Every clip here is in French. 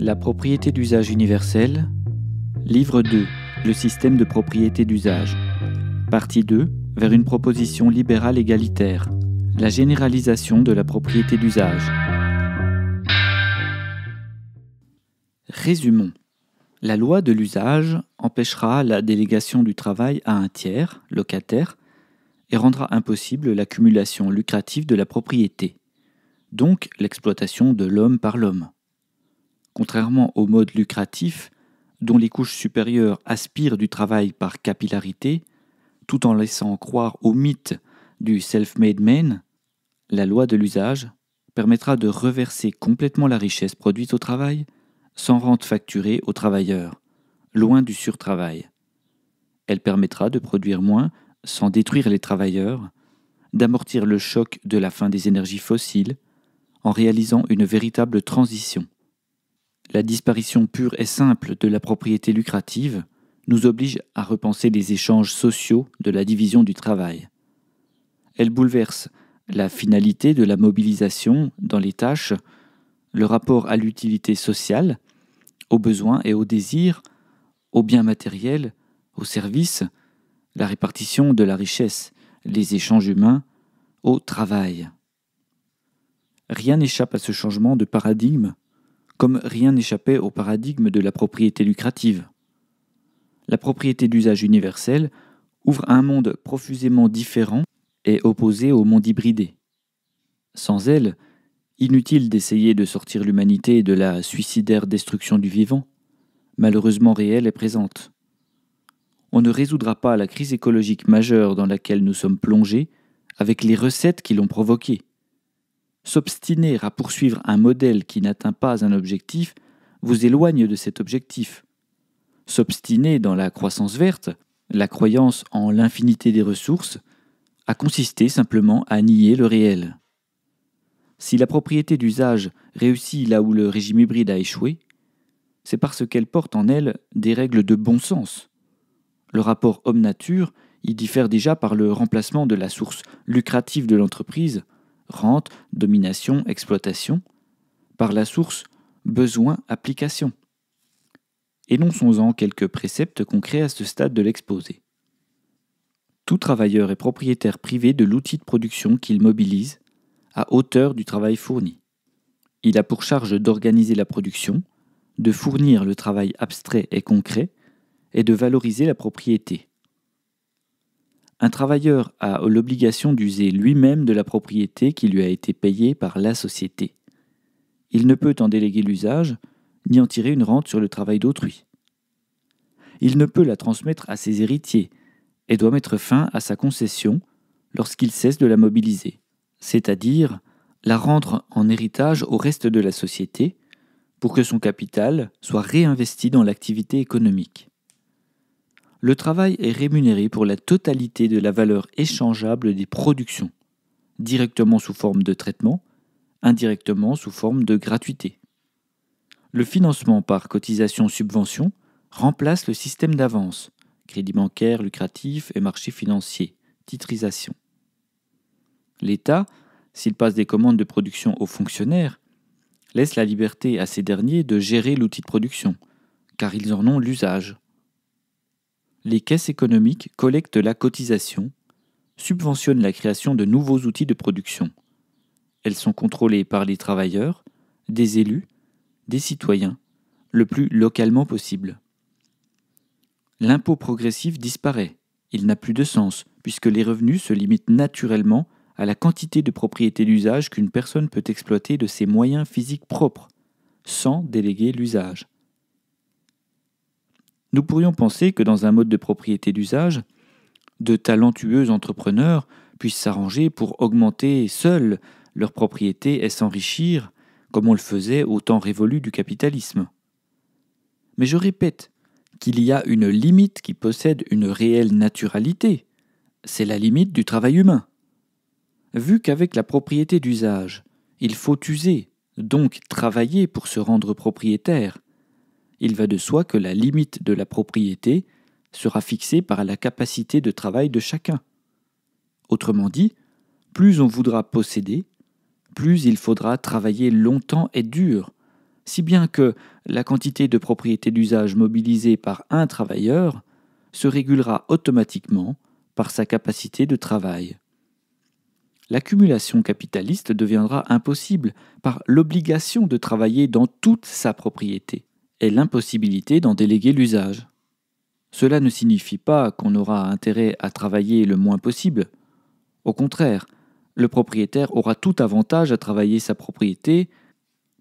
La propriété d'usage universel. Livre 2. Le système de propriété d'usage. Partie 2. Vers une proposition libérale égalitaire. La généralisation de la propriété d'usage. Résumons. La loi de l'usage empêchera la délégation du travail à un tiers, locataire, et rendra impossible l'accumulation lucrative de la propriété, donc l'exploitation de l'homme par l'homme contrairement au mode lucratif, dont les couches supérieures aspirent du travail par capillarité, tout en laissant croire au mythe du self-made man, la loi de l'usage permettra de reverser complètement la richesse produite au travail, sans rente facturée aux travailleurs, loin du surtravail. Elle permettra de produire moins sans détruire les travailleurs, d'amortir le choc de la fin des énergies fossiles, en réalisant une véritable transition la disparition pure et simple de la propriété lucrative nous oblige à repenser les échanges sociaux de la division du travail. Elle bouleverse la finalité de la mobilisation dans les tâches, le rapport à l'utilité sociale, aux besoins et aux désirs, aux biens matériels, aux services, la répartition de la richesse, les échanges humains, au travail. Rien n'échappe à ce changement de paradigme comme rien n'échappait au paradigme de la propriété lucrative. La propriété d'usage universel ouvre un monde profusément différent et opposé au monde hybridé. Sans elle, inutile d'essayer de sortir l'humanité de la suicidaire destruction du vivant, malheureusement réelle et présente. On ne résoudra pas la crise écologique majeure dans laquelle nous sommes plongés avec les recettes qui l'ont provoquée. S'obstiner à poursuivre un modèle qui n'atteint pas un objectif vous éloigne de cet objectif. S'obstiner dans la croissance verte, la croyance en l'infinité des ressources, a consisté simplement à nier le réel. Si la propriété d'usage réussit là où le régime hybride a échoué, c'est parce qu'elle porte en elle des règles de bon sens. Le rapport homme-nature y diffère déjà par le remplacement de la source lucrative de l'entreprise rente, domination, exploitation, par la source besoin, application. Énonçons-en quelques préceptes concrets à ce stade de l'exposé. Tout travailleur est propriétaire privé de l'outil de production qu'il mobilise à hauteur du travail fourni. Il a pour charge d'organiser la production, de fournir le travail abstrait et concret et de valoriser la propriété. Un travailleur a l'obligation d'user lui-même de la propriété qui lui a été payée par la société. Il ne peut en déléguer l'usage, ni en tirer une rente sur le travail d'autrui. Il ne peut la transmettre à ses héritiers, et doit mettre fin à sa concession lorsqu'il cesse de la mobiliser, c'est-à-dire la rendre en héritage au reste de la société pour que son capital soit réinvesti dans l'activité économique le travail est rémunéré pour la totalité de la valeur échangeable des productions, directement sous forme de traitement, indirectement sous forme de gratuité. Le financement par cotisation-subvention remplace le système d'avance, crédit bancaire lucratif et marché financier, titrisation. L'État, s'il passe des commandes de production aux fonctionnaires, laisse la liberté à ces derniers de gérer l'outil de production, car ils en ont l'usage les caisses économiques collectent la cotisation, subventionnent la création de nouveaux outils de production. Elles sont contrôlées par les travailleurs, des élus, des citoyens, le plus localement possible. L'impôt progressif disparaît, il n'a plus de sens, puisque les revenus se limitent naturellement à la quantité de propriété d'usage qu'une personne peut exploiter de ses moyens physiques propres, sans déléguer l'usage. Nous pourrions penser que dans un mode de propriété d'usage, de talentueux entrepreneurs puissent s'arranger pour augmenter seuls leur propriété et s'enrichir, comme on le faisait au temps révolu du capitalisme. Mais je répète qu'il y a une limite qui possède une réelle naturalité, c'est la limite du travail humain. Vu qu'avec la propriété d'usage, il faut user, donc travailler pour se rendre propriétaire, il va de soi que la limite de la propriété sera fixée par la capacité de travail de chacun. Autrement dit, plus on voudra posséder, plus il faudra travailler longtemps et dur, si bien que la quantité de propriété d'usage mobilisée par un travailleur se régulera automatiquement par sa capacité de travail. L'accumulation capitaliste deviendra impossible par l'obligation de travailler dans toute sa propriété l'impossibilité d'en déléguer l'usage. Cela ne signifie pas qu'on aura intérêt à travailler le moins possible. Au contraire, le propriétaire aura tout avantage à travailler sa propriété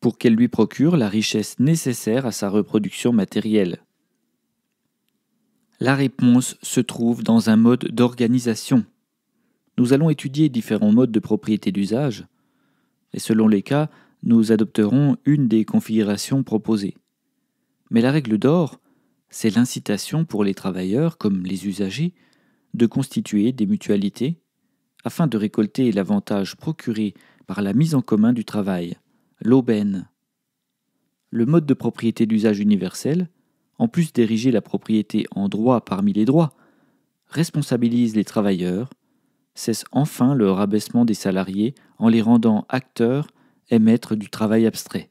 pour qu'elle lui procure la richesse nécessaire à sa reproduction matérielle. La réponse se trouve dans un mode d'organisation. Nous allons étudier différents modes de propriété d'usage, et selon les cas, nous adopterons une des configurations proposées. Mais la règle d'or, c'est l'incitation pour les travailleurs, comme les usagers, de constituer des mutualités afin de récolter l'avantage procuré par la mise en commun du travail, l'aubaine. Le mode de propriété d'usage universel, en plus d'ériger la propriété en droit parmi les droits, responsabilise les travailleurs, cesse enfin le rabaissement des salariés en les rendant acteurs et maîtres du travail abstrait.